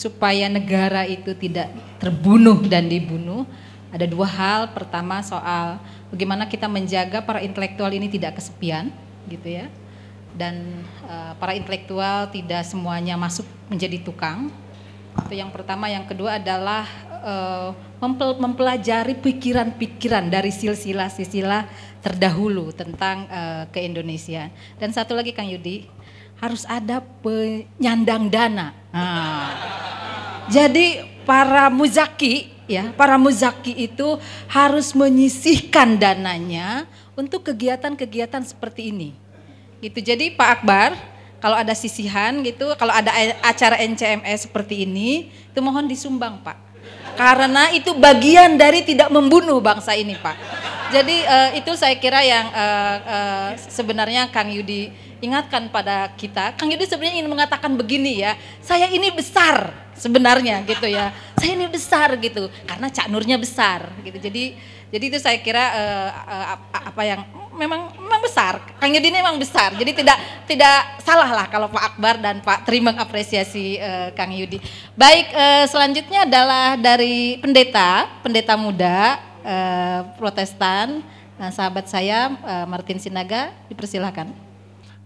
supaya negara itu tidak terbunuh dan dibunuh ada dua hal pertama soal bagaimana kita menjaga para intelektual ini tidak kesepian gitu ya dan uh, para intelektual tidak semuanya masuk menjadi tukang itu yang pertama yang kedua adalah uh, mempelajari pikiran-pikiran dari silsilah-silsilah terdahulu tentang eh, ke Indonesia dan satu lagi Kang Yudi harus ada penyandang dana. Nah jadi para muzaki ya, para muzaki itu harus menyisihkan dananya untuk kegiatan-kegiatan seperti ini. Gitu. Jadi Pak Akbar, kalau ada sisihan gitu, kalau ada acara NCMS e seperti ini, itu mohon disumbang, Pak. Karena itu bagian dari tidak membunuh bangsa ini, Pak. Jadi uh, itu saya kira yang uh, uh, sebenarnya Kang Yudi ingatkan pada kita. Kang Yudi sebenarnya ingin mengatakan begini ya, saya ini besar sebenarnya gitu ya. Saya ini besar gitu karena Cak Nurnya besar gitu. Jadi jadi itu saya kira uh, uh, apa yang memang memang besar. Kang Yudi ini memang besar. Jadi tidak tidak salah lah kalau Pak Akbar dan Pak Tri mengapresiasi uh, Kang Yudi. Baik uh, selanjutnya adalah dari pendeta pendeta muda uh, Protestan Nah, sahabat saya Martin Sinaga dipersilahkan.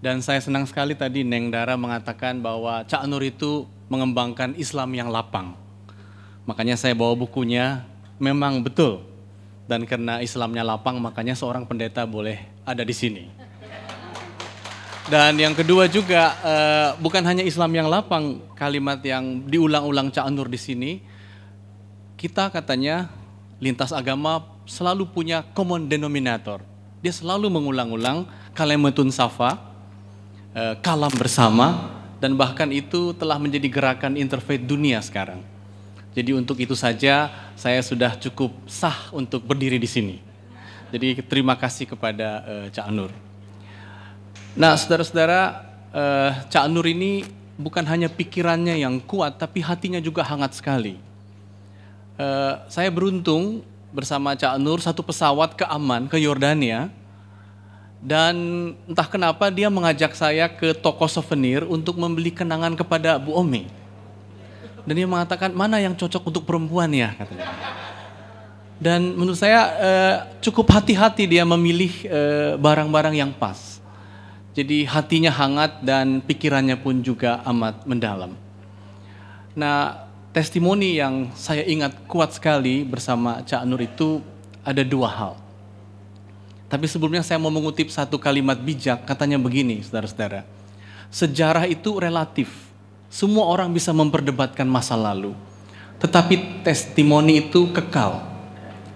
Dan saya senang sekali tadi Neng Dara mengatakan bahwa Cak Nur itu mengembangkan Islam yang lapang. Makanya saya bawa bukunya, memang betul. Dan karena Islamnya lapang, makanya seorang pendeta boleh ada di sini. Dan yang kedua juga eh, bukan hanya Islam yang lapang, kalimat yang diulang-ulang Cak Nur di sini, kita katanya lintas agama selalu punya common denominator. Dia selalu mengulang-ulang kalimatun safa, eh, kalam bersama, dan bahkan itu telah menjadi gerakan interfaith dunia sekarang. Jadi untuk itu saja saya sudah cukup sah untuk berdiri di sini. Jadi terima kasih kepada uh, Cak Nur. Nah, saudara-saudara, uh, Cak Nur ini bukan hanya pikirannya yang kuat, tapi hatinya juga hangat sekali. Uh, saya beruntung bersama Cak Nur satu pesawat ke Amman, ke Yordania, dan entah kenapa dia mengajak saya ke toko souvenir untuk membeli kenangan kepada Bu Omi. Dan dia mengatakan, mana yang cocok untuk perempuan ya? Katanya. Dan menurut saya eh, cukup hati-hati dia memilih eh, barang-barang eh, yang pas. Jadi hatinya hangat dan pikirannya pun juga amat mendalam. Nah, testimoni yang saya ingat kuat sekali bersama Cak Nur itu ada dua hal. Tapi sebelumnya saya mau mengutip satu kalimat bijak, katanya begini, saudara-saudara. Sejarah itu relatif. Semua orang bisa memperdebatkan masa lalu. Tetapi testimoni itu kekal.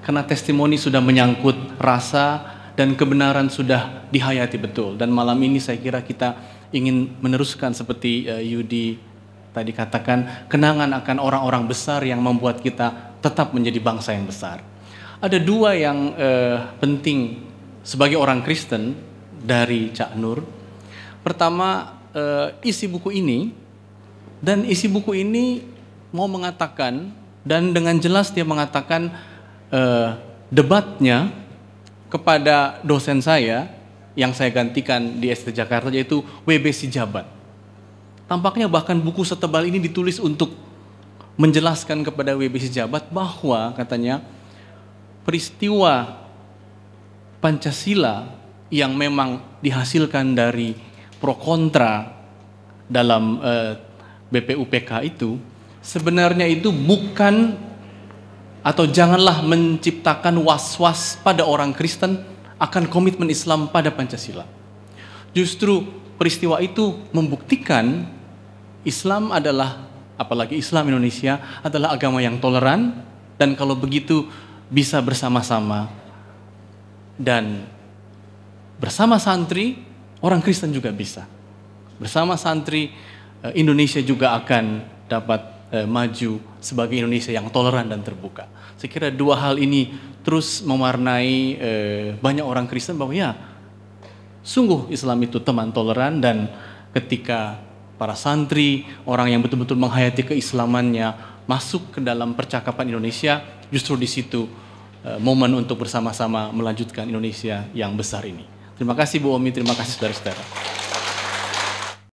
Karena testimoni sudah menyangkut rasa dan kebenaran sudah dihayati betul. Dan malam ini saya kira kita ingin meneruskan seperti eh, Yudi tadi katakan, kenangan akan orang-orang besar yang membuat kita tetap menjadi bangsa yang besar. Ada dua yang eh, penting sebagai orang Kristen dari Cak Nur. Pertama, eh, isi buku ini dan isi buku ini mau mengatakan dan dengan jelas dia mengatakan eh, debatnya kepada dosen saya yang saya gantikan di ST Jakarta yaitu WB Sijabat. Tampaknya bahkan buku setebal ini ditulis untuk menjelaskan kepada WBC Jabat bahwa katanya peristiwa Pancasila yang memang dihasilkan dari pro kontra dalam eh, BPUPK itu sebenarnya itu bukan atau janganlah menciptakan was-was pada orang Kristen akan komitmen Islam pada Pancasila. Justru peristiwa itu membuktikan Islam adalah apalagi Islam Indonesia adalah agama yang toleran dan kalau begitu bisa bersama-sama dan bersama santri, orang Kristen juga bisa. Bersama santri, eh, Indonesia juga akan dapat eh, maju sebagai Indonesia yang toleran dan terbuka. Saya kira dua hal ini terus mewarnai eh, banyak orang Kristen bahwa ya, sungguh Islam itu teman toleran dan ketika para santri, orang yang betul-betul menghayati keislamannya masuk ke dalam percakapan Indonesia, justru di situ Eh, momen untuk bersama-sama melanjutkan Indonesia yang besar ini. Terima kasih Bu Omi, terima kasih saudara-saudara.